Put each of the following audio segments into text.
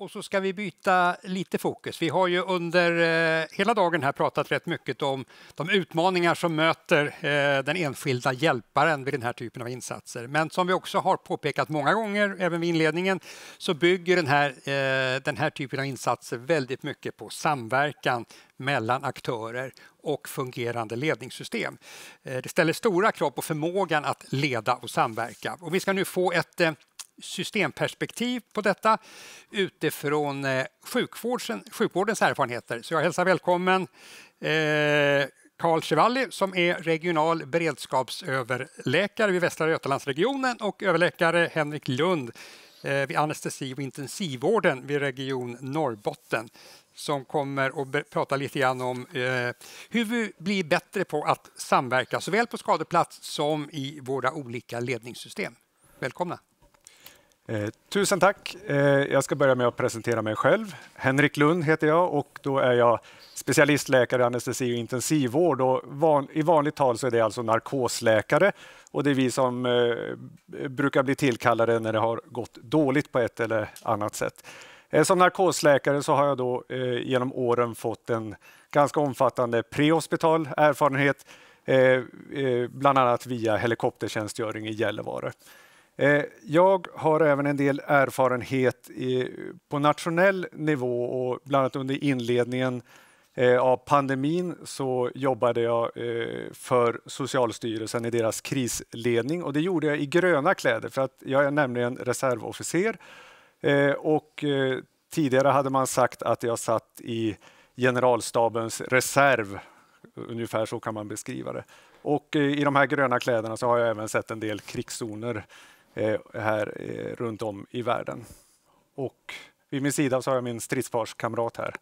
Och så ska vi byta lite fokus. Vi har ju under eh, hela dagen här pratat rätt mycket om de utmaningar som möter eh, den enskilda hjälparen vid den här typen av insatser. Men som vi också har påpekat många gånger, även vid inledningen, så bygger den här, eh, den här typen av insatser väldigt mycket på samverkan mellan aktörer och fungerande ledningssystem. Det ställer stora krav på förmågan att leda och samverka. Och vi ska nu få ett systemperspektiv på detta utifrån eh, sjukvårdens, erfarenheter. Så jag hälsar välkommen eh, Carl Karl Chevalli som är regional beredskapsöverläkare vid Västra Götalandsregionen och överläkare Henrik Lund eh, vid anestesi och intensivvården vid Region Norrbotten som kommer att prata lite grann om eh, hur vi blir bättre på att samverka såväl på skadeplats som i våra olika ledningssystem. Välkomna! Eh, tusen tack. Eh, jag ska börja med att presentera mig själv. Henrik Lund heter jag och då är jag specialistläkare i anestesi och intensivvård. Och van, I vanligt tal så är det alltså narkosläkare och det är vi som eh, brukar bli tillkallade när det har gått dåligt på ett eller annat sätt. Eh, som narkosläkare så har jag då genom åren fått en ganska omfattande prehospital erfarenhet, bland annat via helikoptertjänstgöring i Gällivare. Eh, jag har även en del erfarenhet på nationell nivå och bland annat under inledningen eh, av pandemin så jobbade jag eh, för Socialstyrelsen i deras krisledning och det gjorde jag i gröna kläder för att jag är nämligen reservofficer och tidigare hade man sagt att jag satt i generalstabens reserv, ungefär så kan man beskriva det. Och i de här gröna kläderna så har jag även sett en del krigszoner Eh, här eh, runt om i världen. Och vid min sida så har jag min stridsparskamrat här.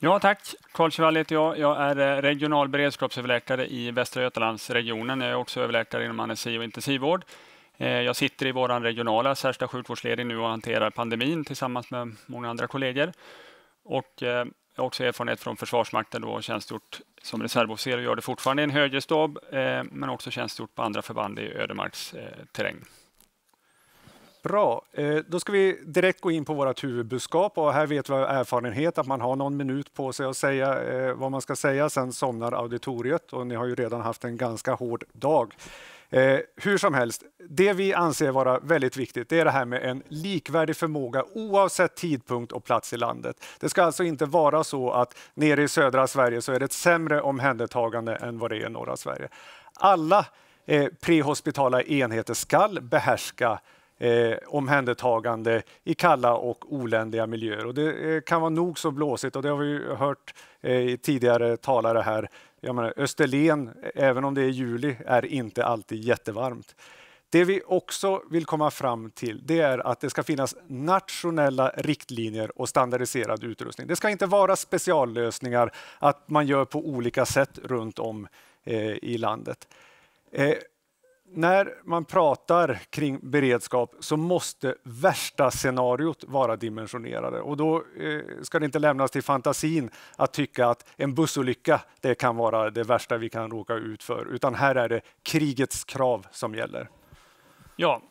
Ja tack, Karl Chevall heter jag. Jag är eh, regional beredskapsöverläkare i Västra Götalandsregionen. Jag är också överläkare inom anestesi och intensivvård. Jag sitter i vår regionala särskilda sjukvårdsledning nu och hanterar pandemin tillsammans med många andra kollegor. Och jag har också erfarenhet från Försvarsmakten och tjänstgjort som reservofficer och gör det fortfarande i en högre stab, eh, men också tjänstgjort på andra förband i ödemarksterräng. Eh, Bra, eh, då ska vi direkt gå in på vårt huvudbudskap och här vet vi av erfarenhet att man har någon minut på sig att säga vad man ska säga. Sen somnar auditoriet och ni har ju redan haft en ganska hård dag. Eh, hur som helst, det vi anser vara väldigt viktigt det är det här med en likvärdig förmåga oavsett tidpunkt och plats i landet. Det ska alltså inte vara så att nere i södra Sverige så är det ett sämre omhändertagande än vad det är i norra Sverige. Alla eh, prehospitala enheter skall behärska eh, omhändertagande i kalla och oländiga miljöer. Och det eh, kan vara nog så blåsigt och det har vi hört eh, tidigare talare här jag menar, Österlen, även om det är juli, är inte alltid jättevarmt. Det vi också vill komma fram till det är att det ska finnas nationella riktlinjer och standardiserad utrustning. Det ska inte vara speciallösningar, att man gör på olika sätt runt om eh, i landet. Eh, när man pratar kring beredskap så måste värsta scenariot vara dimensionerade och då eh, ska det inte lämnas till fantasin att tycka att en bussolycka det kan vara det värsta vi kan råka ut för, utan här är det krigets krav som gäller. Ja,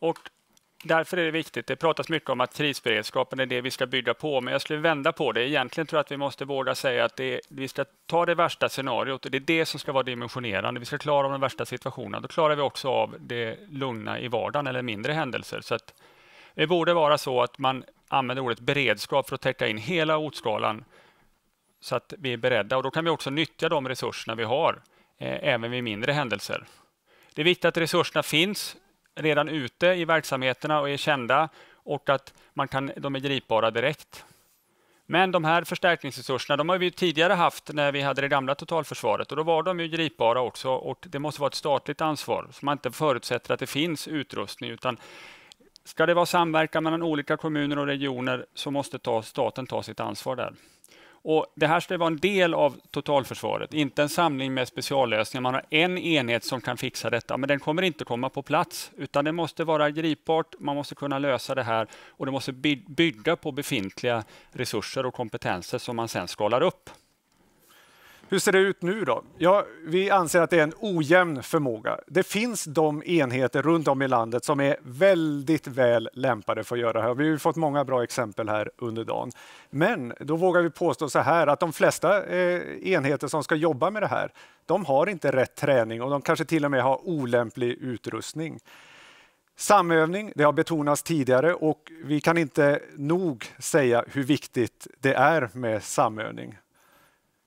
och därför är det viktigt. Det pratas mycket om att krisberedskapen är det vi ska bygga på, men jag skulle vända på det. Egentligen tror jag att vi måste våga säga att det, vi ska ta det värsta scenariot det är det som ska vara dimensionerande. Vi ska klara av den värsta situationen. Då klarar vi också av det lugna i vardagen eller mindre händelser. Så att det borde vara så att man använder ordet beredskap för att täcka in hela ordskalan så att vi är beredda och då kan vi också nyttja de resurserna vi har eh, även vid mindre händelser. Det är viktigt att resurserna finns redan ute i verksamheterna och är kända och att man kan, de är gripbara direkt. Men de här förstärkningsresurserna de har vi tidigare haft när vi hade det gamla totalförsvaret och då var de ju gripbara också och det måste vara ett statligt ansvar så man inte förutsätter att det finns utrustning utan ska det vara samverkan mellan olika kommuner och regioner så måste ta, staten ta sitt ansvar där. Och det här ska vara en del av totalförsvaret, inte en samling med speciallösningar. Man har en enhet som kan fixa detta, men den kommer inte komma på plats, utan det måste vara gripbart. Man måste kunna lösa det här och det måste bygga på befintliga resurser och kompetenser som man sedan skalar upp. Hur ser det ut nu då? Ja, vi anser att det är en ojämn förmåga. Det finns de enheter runt om i landet som är väldigt väl lämpade för att göra det här. Vi har fått många bra exempel här under dagen. Men då vågar vi påstå så här att de flesta eh, enheter som ska jobba med det här, de har inte rätt träning och de kanske till och med har olämplig utrustning. Samövning, det har betonats tidigare och vi kan inte nog säga hur viktigt det är med samövning.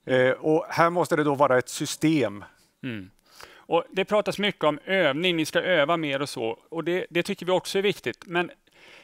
Eh, och här måste det då vara ett system. Mm. Och det pratas mycket om övning, ni ska öva mer och så, och det, det tycker vi också är viktigt. Men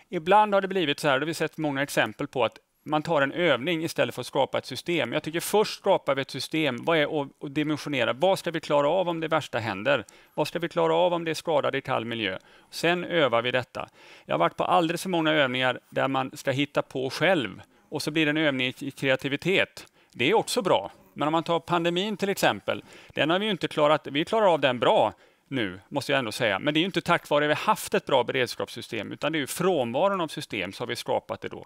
ibland har det blivit så här, det har vi sett många exempel på, att man tar en övning istället för att skapa ett system. Jag tycker först skapar vi ett system vad är, att dimensionera? Vad ska vi klara av om det värsta händer? Vad ska vi klara av om det är skadad i kall miljö? Sen övar vi detta. Jag har varit på alldeles för många övningar där man ska hitta på själv och så blir det en övning i kreativitet. Det är också bra. Men om man tar pandemin till exempel, den har vi inte klarat, vi klarar av den bra nu, måste jag ändå säga. Men det är ju inte tack vare att vi haft ett bra beredskapssystem, utan det är ju frånvaron av system som vi skapat det då.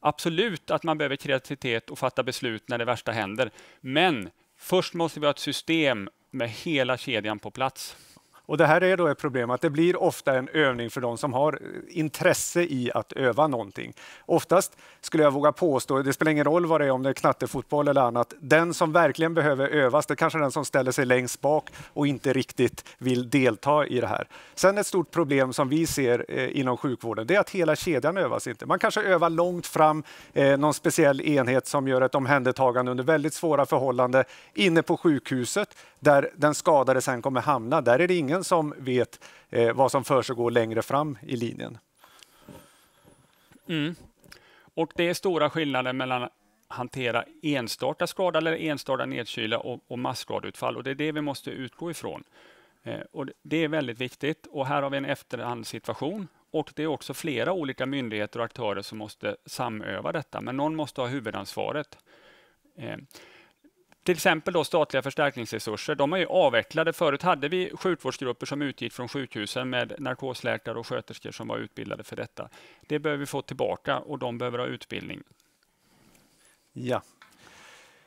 Absolut att man behöver kreativitet och fatta beslut när det värsta händer, men först måste vi ha ett system med hela kedjan på plats. Och det här är då ett problem att det blir ofta en övning för de som har eh, intresse i att öva någonting. Oftast skulle jag våga påstå, det spelar ingen roll vad det är om det är knattefotboll eller annat, den som verkligen behöver övas, det är kanske är den som ställer sig längst bak och inte riktigt vill delta i det här. Sen ett stort problem som vi ser eh, inom sjukvården, det är att hela kedjan övas inte. Man kanske övar långt fram eh, någon speciell enhet som gör ett omhändertagande under väldigt svåra förhållanden inne på sjukhuset där den skadade sen kommer hamna, där är det ingen som vet eh, vad som försiggår längre fram i linjen. Mm. Och det är stora skillnader mellan hantera enstaka skada eller enstaka nedkyla och, och masskadeutfall och det är det vi måste utgå ifrån. Eh, och det är väldigt viktigt och här har vi en efterhandssituation och det är också flera olika myndigheter och aktörer som måste samöva detta, men någon måste ha huvudansvaret. Eh, till exempel då statliga förstärkningsresurser, de är ju avvecklade. Förut hade vi sjukvårdsgrupper som utgick från sjukhusen med narkosläkare och sköterskor som var utbildade för detta. Det behöver vi få tillbaka och de behöver ha utbildning. Ja.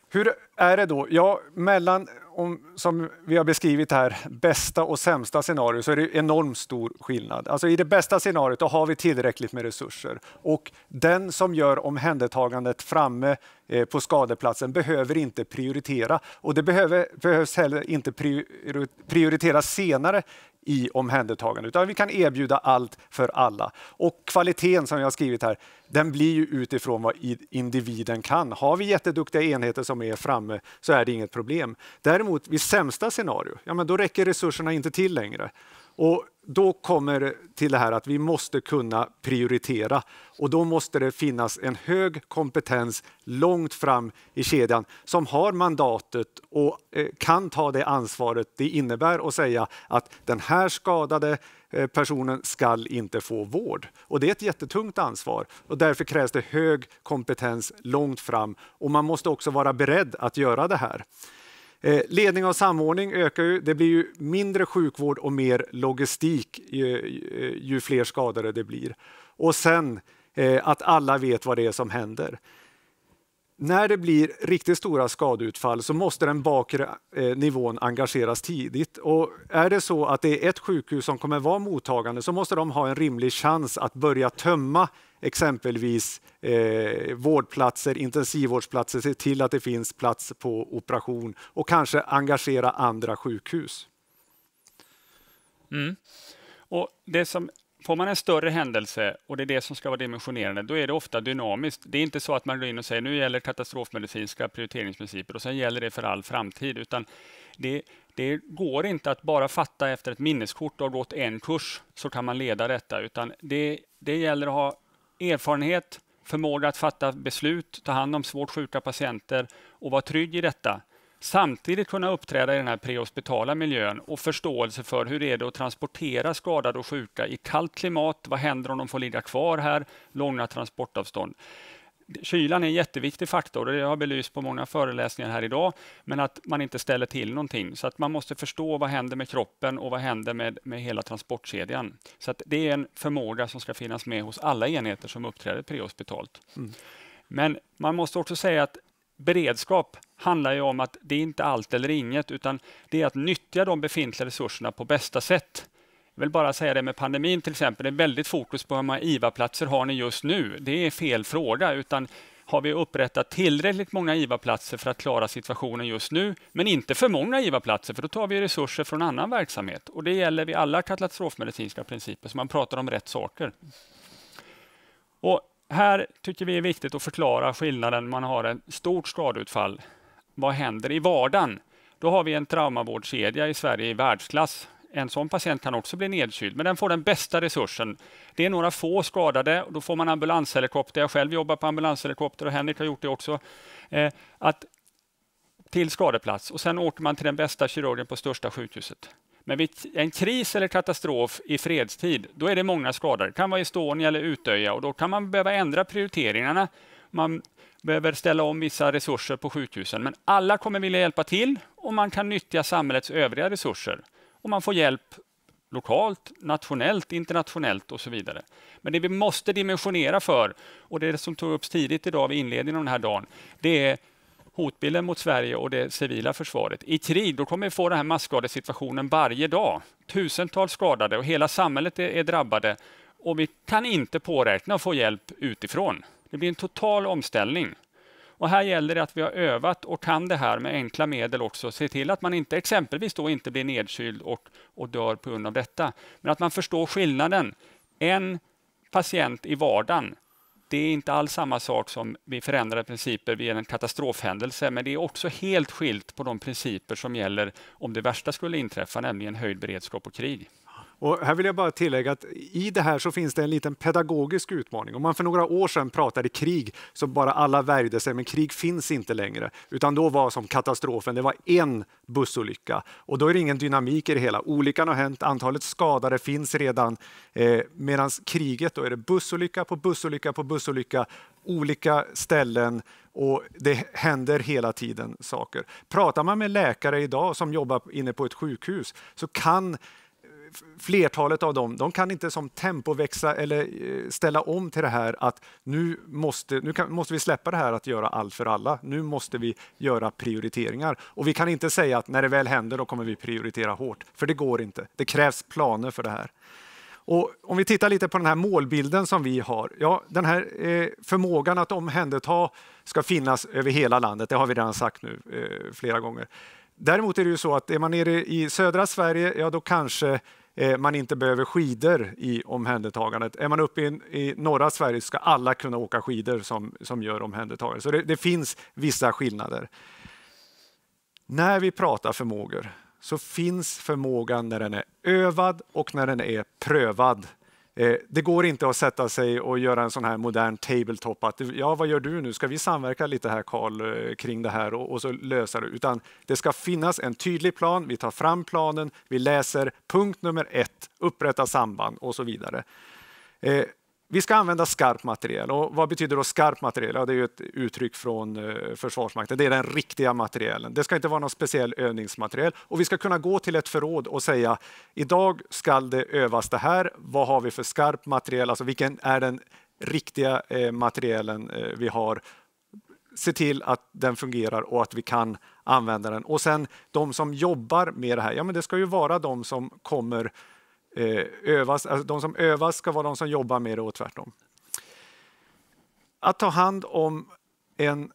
Hur är det då? Ja, mellan om, som vi har beskrivit här, bästa och sämsta scenarier så är det enormt stor skillnad. Alltså I det bästa scenariot då har vi tillräckligt med resurser och den som gör omhändertagandet framme eh, på skadeplatsen behöver inte prioritera och det behöver, behövs heller inte prioriteras senare i omhändertagandet, utan vi kan erbjuda allt för alla. Och kvaliteten som jag har skrivit här, den blir ju utifrån vad individen kan. Har vi jätteduktiga enheter som är framme så är det inget problem. Där Däremot vid sämsta scenario, ja, men då räcker resurserna inte till längre. Och då kommer det till det här att vi måste kunna prioritera och då måste det finnas en hög kompetens långt fram i kedjan som har mandatet och eh, kan ta det ansvaret det innebär och säga att den här skadade eh, personen skall inte få vård. Och det är ett jättetungt ansvar och därför krävs det hög kompetens långt fram och man måste också vara beredd att göra det här. Eh, ledning och samordning ökar ju. Det blir ju mindre sjukvård och mer logistik ju, eh, eh, ju fler skadade det blir. Och sen att alla vet vad det är som händer när det blir riktigt stora skadeutfall så måste den bakre eh, nivån engageras tidigt. Och är det så att det är ett sjukhus som kommer vara mottagande så måste de ha en rimlig chans att börja tömma exempelvis eh, vårdplatser, intensivvårdsplatser, se till att det finns plats på operation och kanske engagera andra sjukhus. Mm. Och det som får man en större händelse och det är det som ska vara dimensionerande, då är det ofta dynamiskt. Det är inte så att man går in och säger nu gäller katastrofmedicinska prioriteringsprinciper och sen gäller det för all framtid, utan det, det går inte att bara fatta efter ett minneskort och gått en kurs så kan man leda detta, utan det, det gäller att ha erfarenhet, förmåga att fatta beslut, ta hand om svårt sjuka patienter och vara trygg i detta Samtidigt kunna uppträda i den här prehospitala miljön och förståelse för hur det är att transportera skadade och sjuka i kallt klimat. Vad händer om de får ligga kvar här? Långa transportavstånd. Kylan är en jätteviktig faktor och det har jag belyst på många föreläsningar här idag. Men att man inte ställer till någonting. Så att man måste förstå vad händer med kroppen och vad händer med, med hela transportkedjan. Så att det är en förmåga som ska finnas med hos alla enheter som uppträder prehospitalt. Mm. Men man måste också säga att beredskap handlar ju om att det är inte allt eller inget, utan det är att nyttja de befintliga resurserna på bästa sätt. Jag vill bara säga det med pandemin till exempel, det är väldigt fokus på hur många IVA-platser har ni just nu? Det är fel fråga, utan har vi upprättat tillräckligt många IVA-platser för att klara situationen just nu, men inte för många IVA-platser, för då tar vi resurser från annan verksamhet. Och det gäller vid alla katastrofmedicinska principer, så man pratar om rätt saker. Och här tycker vi är viktigt att förklara skillnaden man har ett stort skadeutfall vad händer i vardagen? Då har vi en traumavårdskedja i Sverige i världsklass. En sån patient kan också bli nedkyld, men den får den bästa resursen. Det är några få skadade och då får man ambulanshelikopter. Jag själv jobbar på ambulanshelikopter och Henrik har gjort det också. Eh, att till skadeplats och sen åker man till den bästa kirurgen på största sjukhuset. Men vid en kris eller katastrof i fredstid, då är det många skadade. Det kan vara Estonia eller Utöja och då kan man behöva ändra prioriteringarna. Man behöver ställa om vissa resurser på sjukhusen. Men alla kommer vilja hjälpa till och man kan nyttja samhällets övriga resurser. Och man får hjälp lokalt, nationellt, internationellt och så vidare. Men det vi måste dimensionera för, och det som tog upp tidigt idag vid inledningen av den här dagen, det är hotbilden mot Sverige och det civila försvaret. I krig då kommer vi få den här masskadesituationen varje dag. Tusentals skadade och hela samhället är, är drabbade och vi kan inte påräkna att få hjälp utifrån. Det blir en total omställning. Och här gäller det att vi har övat och kan det här med enkla medel också. Se till att man inte exempelvis då inte blir nedkyld och, och dör på grund av detta. Men att man förstår skillnaden. En patient i vardagen, det är inte alls samma sak som vi förändrade principer vid en katastrofhändelse, men det är också helt skilt på de principer som gäller om det värsta skulle inträffa, nämligen höjd beredskap och krig. Och här vill jag bara tillägga att i det här så finns det en liten pedagogisk utmaning. Om man för några år sedan pratade krig så bara alla värjde sig, men krig finns inte längre. Utan då var som katastrofen, det var en bussolycka och då är det ingen dynamik i det hela. Olyckan har hänt, antalet skadade finns redan. Eh, Medan kriget, då är det bussolycka på bussolycka på bussolycka, olika ställen och det händer hela tiden saker. Pratar man med läkare idag som jobbar inne på ett sjukhus så kan flertalet av dem de kan inte som tempoväxla eller eh, ställa om till det här att nu måste, nu kan, måste vi släppa det här att göra allt för alla. Nu måste vi göra prioriteringar. Och vi kan inte säga att när det väl händer då kommer vi prioritera hårt, för det går inte. Det krävs planer för det här. Och om vi tittar lite på den här målbilden som vi har. Ja, den här eh, förmågan att omhänderta ska finnas över hela landet. Det har vi redan sagt nu eh, flera gånger. Däremot är det ju så att är man nere i södra Sverige, ja då kanske Eh, man inte behöver skidor i omhändertagandet. Är man uppe i, i norra Sverige ska alla kunna åka skidor som, som gör omhändertagandet. Så det, det finns vissa skillnader. När vi pratar förmågor så finns förmågan när den är övad och när den är prövad. Eh, det går inte att sätta sig och göra en sån här modern tabletop, att ja, vad gör du nu? Ska vi samverka lite här Karl eh, kring det här och, och, så lösa det? Utan det ska finnas en tydlig plan. Vi tar fram planen, vi läser punkt nummer ett, upprätta samband och så vidare. Eh, vi ska använda skarp materiel. Och vad betyder då skarp materiel? Ja, det är ett uttryck från eh, Försvarsmakten. Det är den riktiga materielen. Det ska inte vara någon speciell övningsmateriel. Och vi ska kunna gå till ett förråd och säga idag ska det övas det här. Vad har vi för skarp materiel? Alltså vilken är den riktiga eh, materielen eh, vi har? Se till att den fungerar och att vi kan använda den. Och sen de som jobbar med det här, ja men det ska ju vara de som kommer eh, övas, alltså de som övas ska vara de som jobbar med det och tvärtom. Att ta hand om en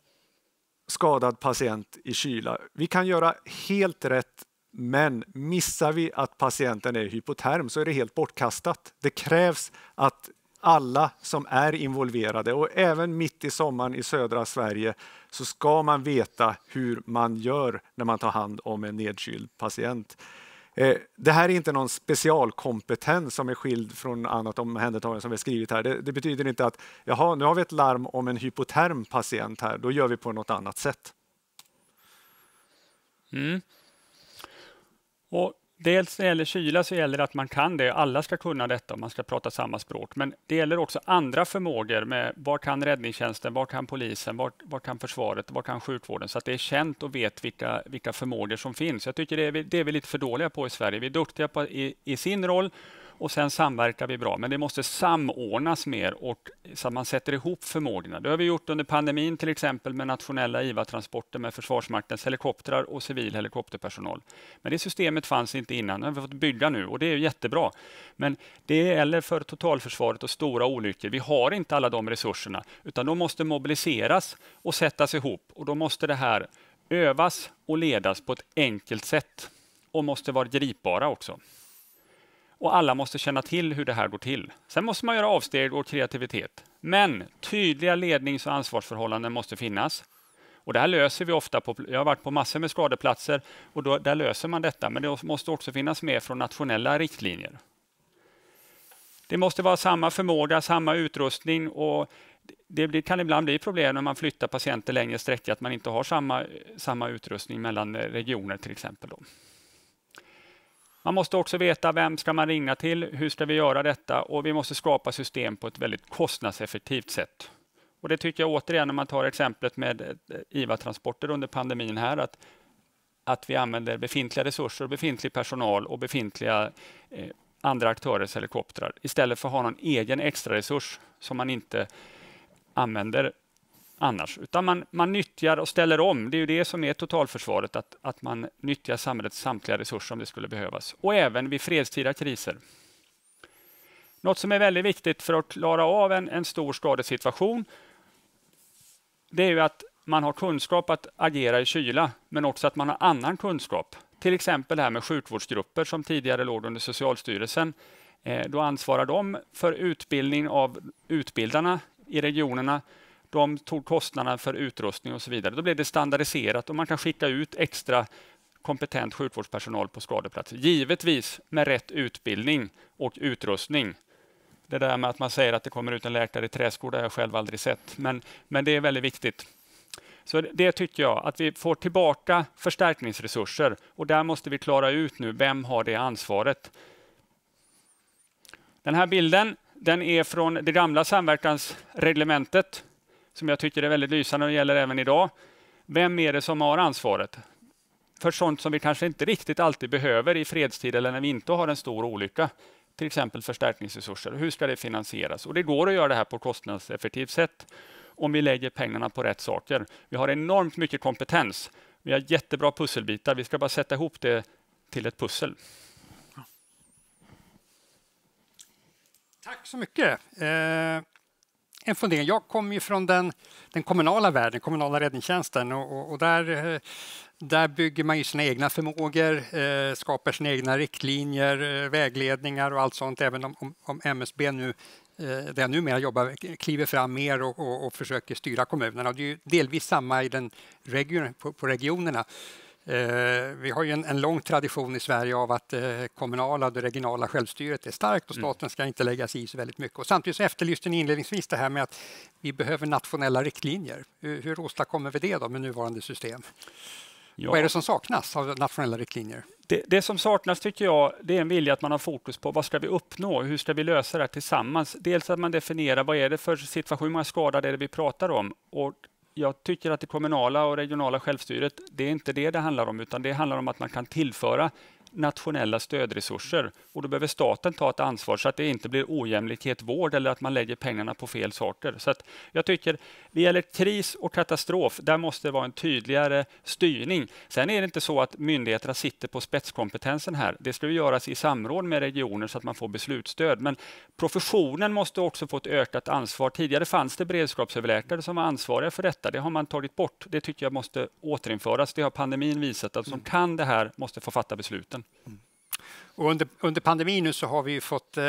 skadad patient i kyla. Vi kan göra helt rätt men missar vi att patienten är hypoterm så är det helt bortkastat. Det krävs att alla som är involverade och även mitt i sommaren i södra Sverige så ska man veta hur man gör när man tar hand om en nedkyld patient. Eh, det här är inte någon specialkompetens som är skild från annat omhändertagande som vi skrivit här. Det, det, betyder inte att jaha, nu har vi ett larm om en hypoterm patient här, då gör vi på något annat sätt. Mm. Och Dels när det gäller kyla så gäller det att man kan det. Alla ska kunna detta om man ska prata samma språk. Men det gäller också andra förmågor. med Vad kan räddningstjänsten? Vad kan polisen? Vad kan försvaret? Vad kan sjukvården? Så att det är känt och vet vilka, vilka förmågor som finns. Jag tycker det är, det är vi lite för dåliga på i Sverige. Vi är duktiga på, i, i sin roll och sen samverkar vi bra. Men det måste samordnas mer och så att man sätter ihop förmågorna. Det har vi gjort under pandemin till exempel med nationella IVA-transporter med Försvarsmaktens helikoptrar och civil helikopterpersonal. Men det systemet fanns inte innan. Det har vi fått bygga nu och det är jättebra. Men det gäller för totalförsvaret och stora olyckor. Vi har inte alla de resurserna utan de måste mobiliseras och sättas ihop och då måste det här övas och ledas på ett enkelt sätt och måste vara gripbara också och alla måste känna till hur det här går till. Sen måste man göra avsteg och kreativitet. Men tydliga lednings och ansvarsförhållanden måste finnas. Och det här löser vi ofta. På, jag har varit på massor med skadeplatser och då, där löser man detta. Men det måste också finnas med från nationella riktlinjer. Det måste vara samma förmåga, samma utrustning och det kan ibland bli problem när man flyttar patienter längre sträckor att man inte har samma, samma utrustning mellan eh, regioner till exempel. Då. Man måste också veta vem ska man ringa till, hur ska vi göra detta och vi måste skapa system på ett väldigt kostnadseffektivt sätt. Och det tycker jag återigen, när man tar exemplet med eh, IVA-transporter under pandemin här, att, att vi använder befintliga resurser, befintlig personal och befintliga eh, andra aktörers helikoptrar istället för att ha någon egen extra resurs som man inte använder annars, utan man, man nyttjar och ställer om. Det är ju det som är totalförsvaret, att, att man nyttjar samhällets samtliga resurser om det skulle behövas och även vid fredstida kriser. Något som är väldigt viktigt för att klara av en, en stor skadesituation, det är ju att man har kunskap att agera i kyla, men också att man har annan kunskap. Till exempel det här med sjukvårdsgrupper som tidigare låg under Socialstyrelsen. Eh, då ansvarar de för utbildning av utbildarna i regionerna de tog kostnaderna för utrustning och så vidare. Då blev det standardiserat och man kan skicka ut extra kompetent sjukvårdspersonal på skadeplats. Givetvis med rätt utbildning och utrustning. Det där med att man säger att det kommer ut en läkare i träskor, det har jag själv aldrig sett, men, men det är väldigt viktigt. Så det tycker jag, att vi får tillbaka förstärkningsresurser och där måste vi klara ut nu, vem har det ansvaret? Den här bilden, den är från det gamla samverkansreglementet som jag tycker är väldigt lysande och gäller även idag. Vem är det som har ansvaret? För sånt som vi kanske inte riktigt alltid behöver i fredstid eller när vi inte har en stor olycka, till exempel förstärkningsresurser. Hur ska det finansieras? Och det går att göra det här på ett kostnadseffektivt sätt om vi lägger pengarna på rätt saker. Vi har enormt mycket kompetens. Vi har jättebra pusselbitar. Vi ska bara sätta ihop det till ett pussel. Tack så mycket. Eh, en fundering. Jag kommer ju från den, den kommunala världen, kommunala räddningstjänsten och, och där, eh, där bygger man ju sina egna förmågor, eh, skapar sina egna riktlinjer, eh, vägledningar och allt sånt, även om, om, om MSB nu eh, där jag numera jobbar, kliver fram mer och, och, och försöker styra kommunerna. Och det är delvis samma i den region, på, på regionerna. Eh, vi har ju en, en, lång tradition i Sverige av att det eh, kommunala och det regionala självstyret är starkt och mm. staten ska inte lägga sig i så väldigt mycket. Och samtidigt så efterlyste ni inledningsvis det här med att vi behöver nationella riktlinjer. Hur, hur åstadkommer vi det då med nuvarande system? Ja. Vad är det som saknas av nationella riktlinjer? Det, det, som saknas tycker jag, det är en vilja att man har fokus på vad ska vi uppnå? Hur ska vi lösa det här tillsammans? Dels att man definierar vad är det för situation, hur många skadade är det vi pratar om? Och jag tycker att det kommunala och regionala självstyret, det är inte det det handlar om, utan det handlar om att man kan tillföra nationella stödresurser och då behöver staten ta ett ansvar så att det inte blir ojämlikhet vård eller att man lägger pengarna på fel saker. Så att jag tycker det gäller kris och katastrof. Där måste det vara en tydligare styrning. Sen är det inte så att myndigheterna sitter på spetskompetensen här. Det ska göras i samråd med regioner så att man får beslutsstöd. Men professionen måste också få ett ökat ansvar. Tidigare fanns det beredskapsöverläkare som var ansvariga för detta. Det har man tagit bort. Det tycker jag måste återinföras. Det har pandemin visat att som mm. kan det här måste få fatta besluten. Mm. Och under, under, pandemin nu så har vi fått, eh,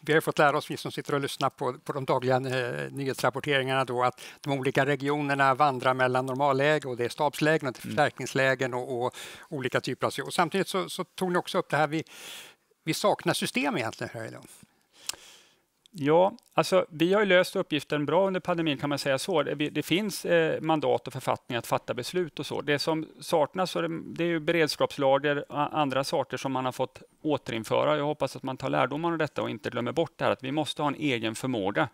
vi har fått lära oss, vi som sitter och lyssnar på, på de dagliga eh, nyhetsrapporteringarna, då, att de olika regionerna vandrar mellan normalläge och det är stabslägen och mm. förstärkningslägen och, och, olika typer av... Och samtidigt så, så tog ni också upp det här, vi, vi saknar system egentligen här idag. Ja, alltså vi har löst uppgiften bra under pandemin kan man säga så. Det, det finns eh, mandat och författning att fatta beslut och så. Det som saknas det, det är ju beredskapslager och andra saker som man har fått återinföra. Jag hoppas att man tar lärdom av detta och inte glömmer bort det här att vi måste ha en egen förmåga.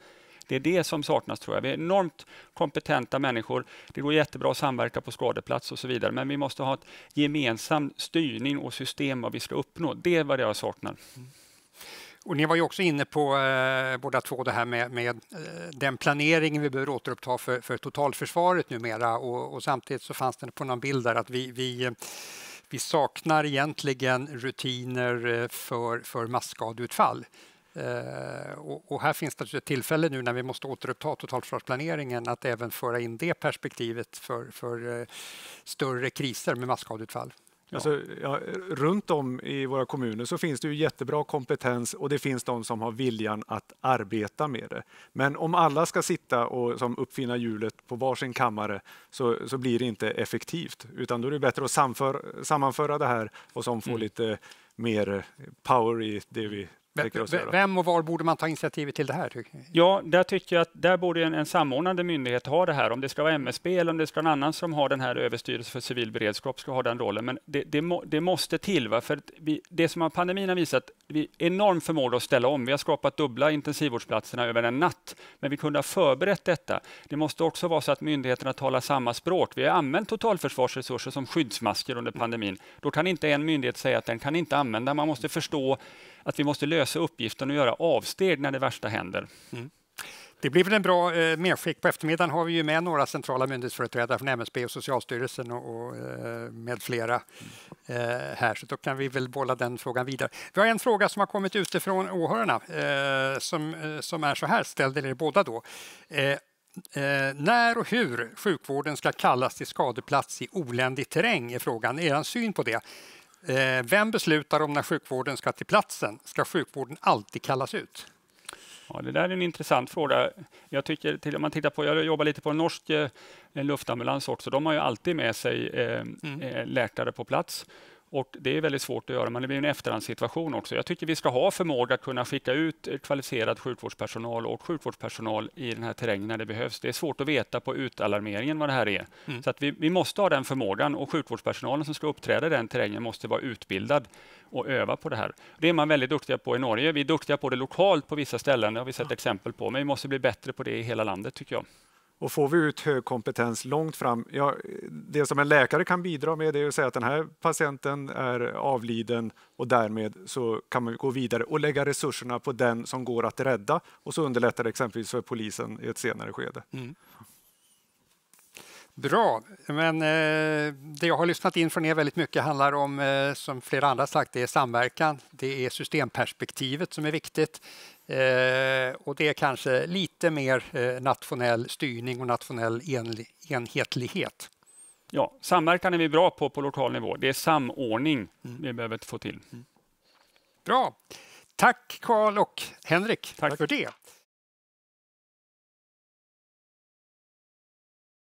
Det är det som saknas tror jag. Vi är enormt kompetenta människor. Det går jättebra att samverka på skadeplats och så vidare. Men vi måste ha ett gemensam styrning och system vad vi ska uppnå. Det är vad jag saknar. Mm. Och ni var ju också inne på eh, båda två det här med, med eh, den planering vi behöver återuppta för, för totalförsvaret numera och, och samtidigt så fanns det på någon bild där att vi, vi vi saknar egentligen rutiner eh, för, för massskadeutfall. Eh, och, och, här finns det alltså ett tillfälle nu när vi måste återuppta totalförsvarsplaneringen att även föra in det perspektivet för, för eh, större kriser med masskadeutfall. Alltså, ja, runt om i våra kommuner så finns det ju jättebra kompetens och det finns de som har viljan att arbeta med det. Men om alla ska sitta och som uppfinna hjulet på varsin kammare så, så blir det inte effektivt. Utan då är det bättre att samför, sammanföra det här och som får mm. lite mer power i det vi tycker oss Vem och var borde man ta initiativet till det här? Ja, där tycker jag att där borde en, en samordnande myndighet ha det här. Om det ska vara MSB eller om det ska vara en annan som har den här överstyrelsen för civil beredskap ska ha den rollen. Men det, det, må, det måste till, va? för vi, det som har pandemin har visat, vi enorm förmåga att ställa om. Vi har skapat dubbla intensivvårdsplatserna över en natt, men vi kunde ha förberett detta. Det måste också vara så att myndigheterna talar samma språk. Vi har använt totalförsvarsresurser som skyddsmasker under pandemin. Då kan inte en myndighet säga att den kan inte använda. Man måste förstå att vi måste lösa uppgiften och göra avsteg när det värsta händer. Mm. Det blir väl en bra eh, medskick. På eftermiddagen har vi ju med några centrala myndighetsföreträdare från MSB och Socialstyrelsen och, och eh, med flera eh, här, så då kan vi väl bolla den frågan vidare. Vi har en fråga som har kommit utifrån åhörarna eh, som, eh, som är så här, ställde er båda då. Eh, när och hur sjukvården ska kallas till skadeplats i oländig terräng är frågan. Er syn på det. Eh, vem beslutar om när sjukvården ska till platsen? Ska sjukvården alltid kallas ut? Ja, det där är en intressant fråga. Jag tycker till om man tittar på, jag jobbar lite på en norsk eh, luftambulans också, de har ju alltid med sig eh, mm. Eh, läkare på plats och Det är väldigt svårt att göra, men det blir en efterhandssituation också. Jag tycker vi ska ha förmåga att kunna skicka ut eh, kvalificerad sjukvårdspersonal och sjukvårdspersonal i den här terrängen när det behövs. Det är svårt att veta på utalarmeringen vad det här är. Mm. Så att vi, vi måste ha den förmågan och sjukvårdspersonalen som ska uppträda i den terrängen måste vara utbildad och öva på det här. Det är man väldigt duktiga på i Norge. Vi är duktiga på det lokalt på vissa ställen, det har vi sett exempel på, men vi måste bli bättre på det i hela landet tycker jag. Och får vi ut hög kompetens långt fram, ja, det som en läkare kan bidra med är att säga att den här patienten är avliden och därmed så kan man gå vidare och lägga resurserna på den som går att rädda och så underlättar det exempelvis för polisen i ett senare skede. Mm. Bra, men eh, det jag har lyssnat in från er väldigt mycket handlar om, eh, som flera andra sagt, det är samverkan. Det är systemperspektivet som är viktigt. Eh, och det är kanske lite mer eh, nationell styrning och nationell enhetlighet. Ja, samverkan är vi bra på på lokal nivå. Det är samordning mm. vi behöver få till. Mm. Bra. Tack Karl och Henrik Tack. för det.